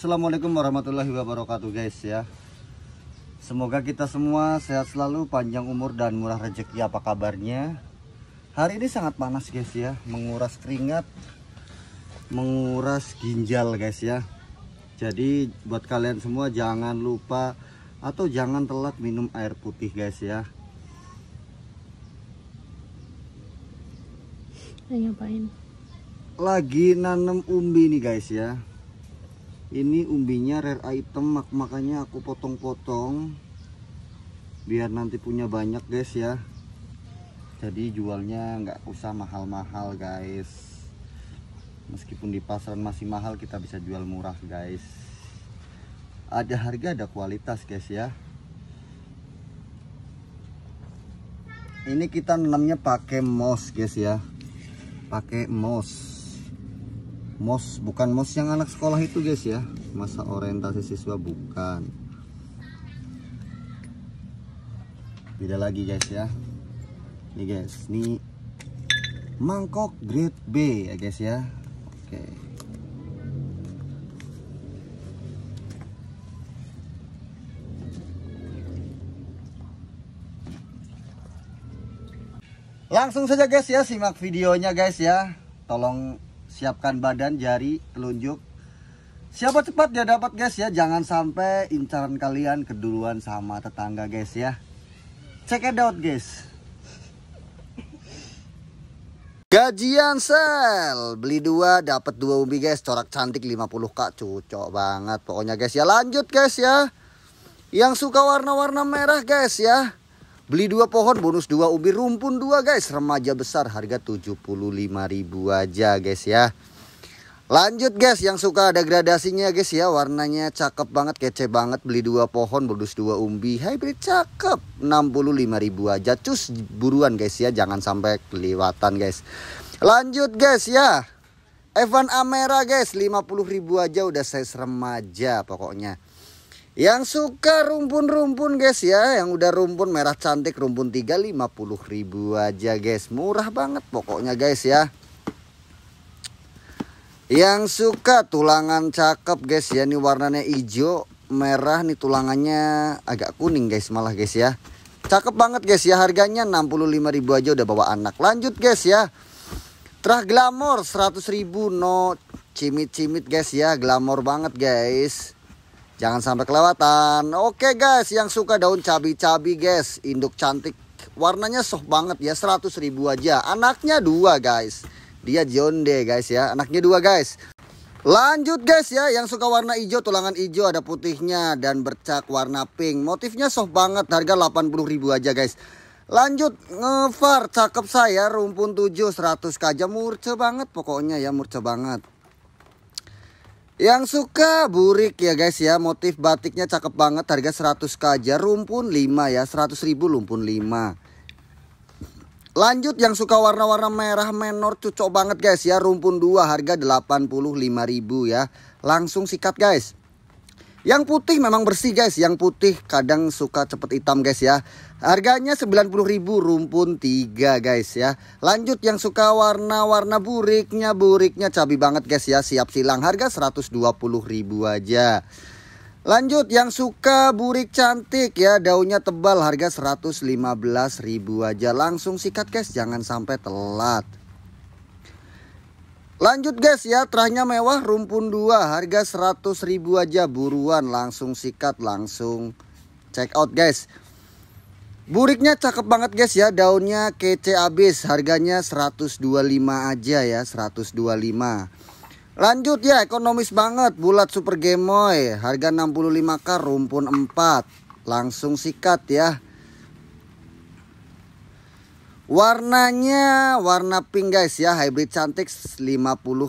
Assalamualaikum warahmatullahi wabarakatuh guys ya Semoga kita semua sehat selalu, panjang umur dan murah rezeki apa kabarnya Hari ini sangat panas guys ya, menguras keringat Menguras ginjal guys ya Jadi buat kalian semua jangan lupa atau jangan telat minum air putih guys ya Ayo Lagi nanam umbi nih guys ya ini umbinya rare item mak makanya aku potong-potong biar nanti punya banyak guys ya jadi jualnya nggak usah mahal-mahal guys meskipun di pasaran masih mahal kita bisa jual murah guys ada harga ada kualitas guys ya ini kita nanamnya pakai moss guys ya pakai moss mos bukan mos yang anak sekolah itu guys ya masa orientasi siswa bukan beda lagi guys ya ini guys ini mangkok grade B ya guys ya oke langsung saja guys ya simak videonya guys ya tolong siapkan badan, jari, telunjuk. Siapa cepat dia dapat guys ya. Jangan sampai incaran kalian keduluan sama tetangga guys ya. Check it out guys. Gajian sel, beli dua dapat dua umbi guys, corak cantik 50k, cocok banget pokoknya guys ya. Lanjut guys ya. Yang suka warna-warna merah guys ya Beli dua pohon bonus dua ubi rumpun dua guys. Remaja besar harga ribu aja guys ya. Lanjut guys yang suka ada gradasinya guys ya. Warnanya cakep banget, kece banget. Beli dua pohon bonus dua umbi hybrid cakep. ribu aja. Cus buruan guys ya, jangan sampai kelewatan guys. Lanjut guys ya. Evan Amera guys ribu aja udah size remaja pokoknya. Yang suka rumpun-rumpun guys ya, yang udah rumpun merah cantik rumpun 3 ribu aja guys. Murah banget pokoknya guys ya. Yang suka tulangan cakep guys ya, ini warnanya hijau, merah nih tulangannya agak kuning guys malah guys ya. Cakep banget guys ya, harganya ribu aja udah bawa anak. Lanjut guys ya. terah glamor ribu, no cimit-cimit guys ya, glamor banget guys. Jangan sampai kelewatan. Oke guys, yang suka daun cabi-cabi guys, induk cantik. Warnanya soft banget ya, 100 ribu aja. Anaknya dua guys. Dia jonde guys ya, anaknya dua guys. Lanjut guys ya, yang suka warna hijau, tulangan hijau ada putihnya dan bercak warna pink. Motifnya soft banget, harga 80.000 aja guys. Lanjut ngefar, cakep saya rumpun 7 100 aja murce banget pokoknya ya, murce banget. Yang suka burik ya guys ya Motif batiknya cakep banget Harga 100k aja Rumpun 5 ya 100 ribu rumpun 5 Lanjut yang suka warna-warna merah menor Cucok banget guys ya Rumpun 2 harga ribu ya Langsung sikat guys Yang putih memang bersih guys Yang putih kadang suka cepet hitam guys ya Harganya 90.000 rumpun 3 guys ya. Lanjut yang suka warna-warna buriknya, buriknya cabi banget guys ya. Siap silang harga 120.000 aja. Lanjut yang suka burik cantik ya daunnya tebal harga 115.000 aja langsung sikat guys jangan sampai telat. Lanjut guys ya terahnya mewah rumpun 2 harga 100.000 aja buruan langsung sikat langsung check out guys. Buriknya cakep banget guys ya, daunnya kece abis, harganya 125 aja ya, 125. Lanjut ya, ekonomis banget, bulat super gemoy, harga 65k rumpun 4. Langsung sikat ya. Warnanya warna pink guys ya, hybrid cantik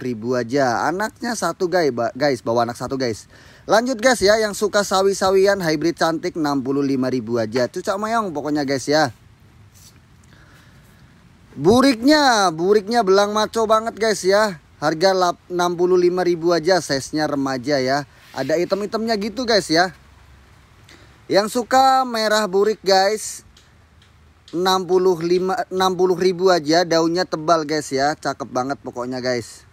ribu aja. Anaknya satu guys, guys, bawa anak satu guys. Lanjut guys ya yang suka sawi-sawian hybrid cantik 65.000 aja. Cucak mayong pokoknya guys ya. Buriknya, buriknya belang maco banget guys ya. Harga 65.000 aja, size-nya remaja ya. Ada item-itemnya gitu guys ya. Yang suka merah burik guys 65 60.000 aja, daunnya tebal guys ya. Cakep banget pokoknya guys.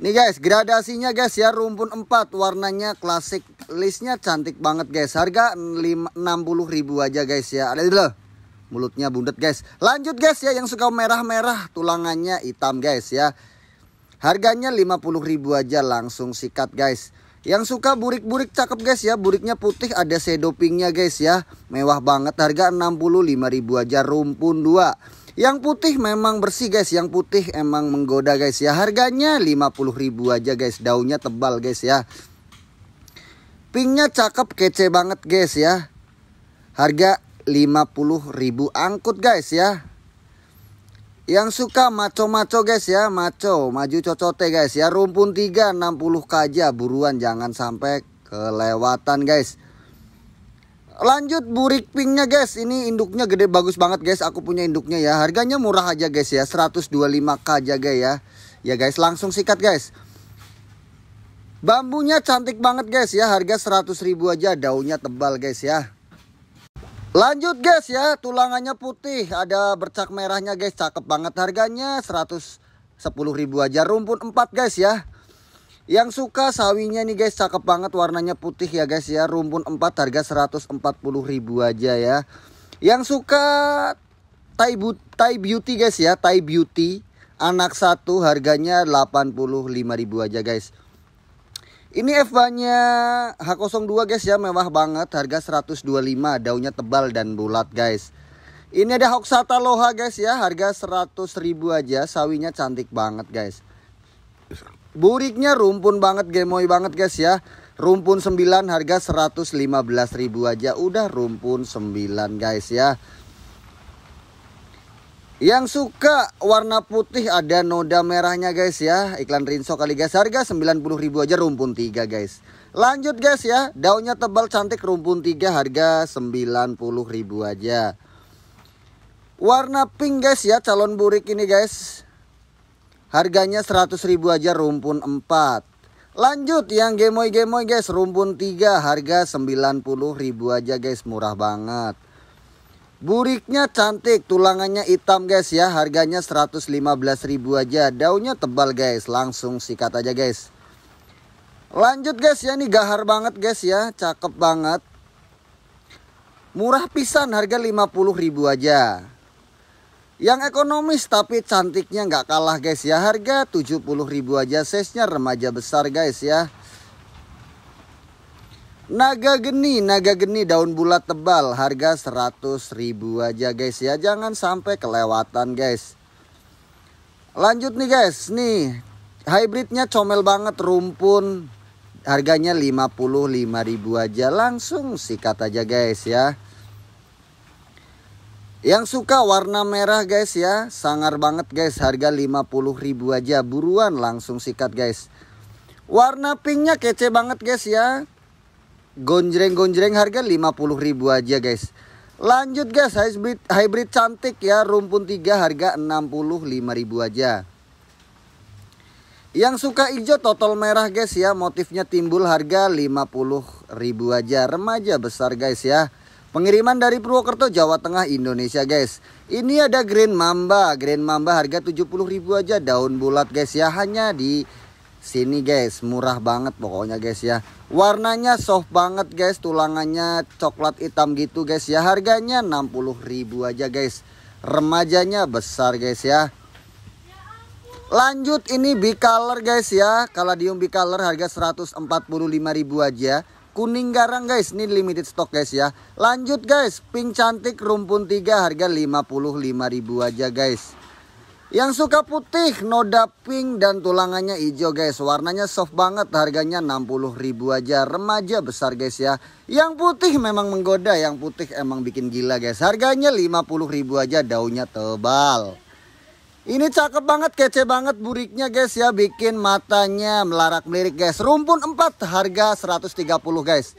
Nih guys, gradasinya guys ya rumpun 4 warnanya klasik. Listnya cantik banget guys. Harga 60.000 aja guys ya. Ada loh. Mulutnya bundet guys. Lanjut guys ya yang suka merah-merah, tulangannya hitam guys ya. Harganya 50.000 aja langsung sikat guys. Yang suka burik-burik cakep guys ya. Buriknya putih ada pinknya guys ya. Mewah banget harga 65.000 aja rumpun 2. Yang putih memang bersih guys, yang putih emang menggoda guys ya. Harganya 50 ribu aja guys, daunnya tebal guys ya. Pinknya cakep kece banget guys ya. Harga 50 ribu angkut guys ya. Yang suka maco-maco guys ya, maco, maju cocote guys ya. Rumpun 3 60 kaja buruan jangan sampai kelewatan guys. Lanjut burik pinknya guys Ini induknya gede bagus banget guys Aku punya induknya ya Harganya murah aja guys ya 125k aja guys ya Ya guys langsung sikat guys Bambunya cantik banget guys ya Harga 100 ribu aja Daunnya tebal guys ya Lanjut guys ya, tulangannya putih, ada bercak merahnya guys, cakep banget harganya 110 ribu aja, rumpun 4 guys ya. Yang suka sawinya nih guys, cakep banget warnanya putih ya guys ya. Rumpun 4 harga 140 ribu aja ya. Yang suka Thai, Thai Beauty guys ya, Thai Beauty anak satu harganya 85 ribu aja guys. Ini F-nya H02 guys ya, mewah banget, harga 125, daunnya tebal dan bulat guys. Ini ada Hoksata Loha guys ya, harga 100 ribu aja, sawinya cantik banget guys buriknya rumpun banget gemoy banget guys ya rumpun 9 harga 115.000 aja udah rumpun 9 guys ya yang suka warna putih ada noda merahnya guys ya iklan rinso kali guys harga 90.000 aja rumpun 3 guys lanjut guys ya daunnya tebal cantik rumpun 3 harga 90.000 aja warna pink guys ya calon burik ini guys Harganya 100 ribu aja rumpun 4. Lanjut yang gemoy-gemoy guys, rumpun 3 harga 90 ribu aja guys, murah banget. Buriknya cantik, tulangannya hitam guys ya, harganya 115 ribu aja. Daunnya tebal guys, langsung sikat aja guys. Lanjut guys ya, ini gahar banget guys ya, cakep banget. Murah pisan harga 50 ribu aja. Yang ekonomis tapi cantiknya nggak kalah guys ya. Harga 70.000 aja size remaja besar guys ya. Naga geni, naga geni daun bulat tebal harga 100.000 aja guys ya. Jangan sampai kelewatan guys. Lanjut nih guys, nih hybridnya comel banget rumpun. Harganya 55.000 aja langsung sikat aja guys ya. Yang suka warna merah guys ya, sangar banget guys, harga 50 ribu aja, buruan langsung sikat guys. Warna pinknya kece banget guys ya. Gonjreng-gonjreng harga 50 ribu aja guys. Lanjut guys, hybrid hybrid cantik ya, rumpun 3 harga 65 ribu aja. Yang suka hijau total merah guys ya, motifnya timbul harga 50 ribu aja, remaja besar guys ya. Pengiriman dari Purwokerto, Jawa Tengah, Indonesia guys Ini ada Green Mamba Green Mamba harga 70 ribu aja daun bulat guys ya Hanya di sini guys Murah banget pokoknya guys ya Warnanya soft banget guys Tulangannya coklat hitam gitu guys ya Harganya 60 ribu aja guys Remajanya besar guys ya Lanjut ini bicolor guys ya Caladium bicolor harga 145 ribu aja kuning garang guys. Ini limited stock guys ya. Lanjut guys, pink cantik rumpun 3 harga ribu aja guys. Yang suka putih, noda pink dan tulangannya hijau guys. Warnanya soft banget, harganya ribu aja. Remaja besar guys ya. Yang putih memang menggoda, yang putih emang bikin gila guys. Harganya ribu aja, daunnya tebal. Ini cakep banget, kece banget buriknya guys ya, bikin matanya melarak melirik guys. Rumpun 4 harga 130 guys.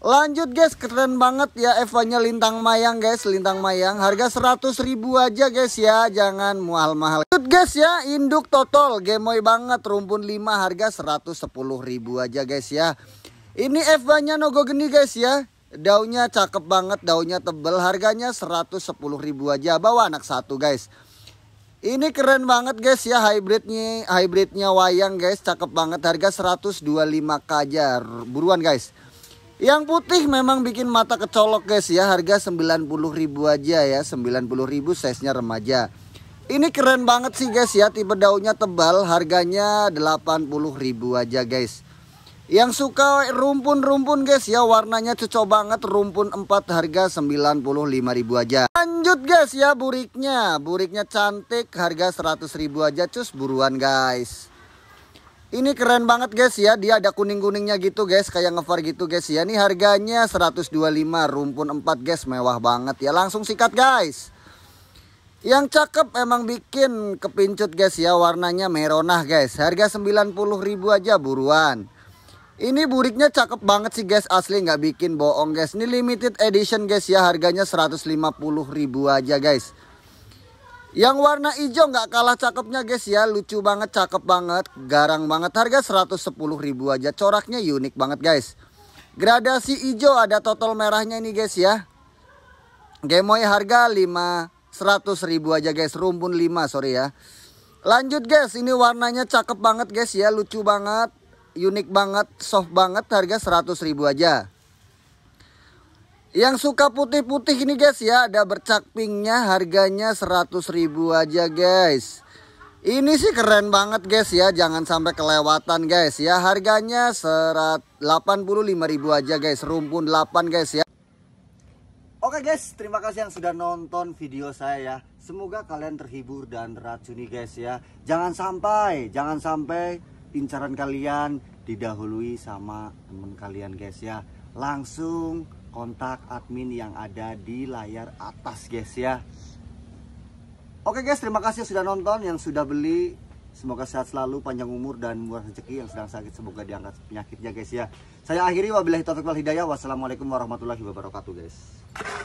Lanjut guys, keren banget ya Evanya lintang mayang guys, lintang mayang. Harga 100 ribu aja guys ya, jangan mahal-mahal. Lanjut guys ya, induk total, gemoy banget, rumpun 5 harga 110 ribu aja guys ya. Ini Evanya nogo geni guys ya, daunnya cakep banget, daunnya tebel, harganya 110 ribu aja, bawa anak satu guys. Ini keren banget guys ya hybridnya hybridnya wayang guys cakep banget harga 125 kajar, buruan guys. Yang putih memang bikin mata kecolok guys ya harga ribu aja ya ribu size-nya remaja. Ini keren banget sih guys ya tipe daunnya tebal harganya ribu aja guys. Yang suka rumpun-rumpun guys ya warnanya cocok banget rumpun 4 harga 95.000 aja. Lanjut guys ya buriknya. Buriknya cantik harga 100.000 aja cus buruan guys. Ini keren banget guys ya dia ada kuning-kuningnya gitu guys kayak ngevar gitu guys ya. Ini harganya 125 rumpun 4 guys mewah banget ya. Langsung sikat guys. Yang cakep emang bikin kepincut guys ya warnanya merona guys. Harga 90.000 aja buruan. Ini buriknya cakep banget sih guys, asli nggak bikin bohong guys. Ini limited edition guys ya, harganya 150 ribu aja guys. Yang warna hijau nggak kalah cakepnya guys ya, lucu banget, cakep banget, garang banget. Harga 110 ribu aja, coraknya unik banget guys. Gradasi hijau ada total merahnya ini guys ya. Gemoy harga 5 100 ribu aja guys, rumpun 5 sorry ya. Lanjut guys, ini warnanya cakep banget guys ya, lucu banget, unik banget, soft banget, harga 100 ribu aja. Yang suka putih-putih ini guys ya, ada bercak pinknya, harganya 100 ribu aja guys. Ini sih keren banget guys ya, jangan sampai kelewatan guys ya. Harganya 85 ribu aja guys, rumpun 8 guys ya. Oke guys, terima kasih yang sudah nonton video saya ya. Semoga kalian terhibur dan racuni guys ya. Jangan sampai, jangan sampai incaran kalian didahului sama teman kalian guys ya langsung kontak admin yang ada di layar atas guys ya Oke guys terima kasih yang sudah nonton yang sudah beli Semoga sehat selalu, panjang umur dan murah rezeki yang sedang sakit semoga diangkat penyakitnya guys ya. Saya akhiri wabillahi taufiq wal hidayah. Wassalamualaikum warahmatullahi wabarakatuh guys.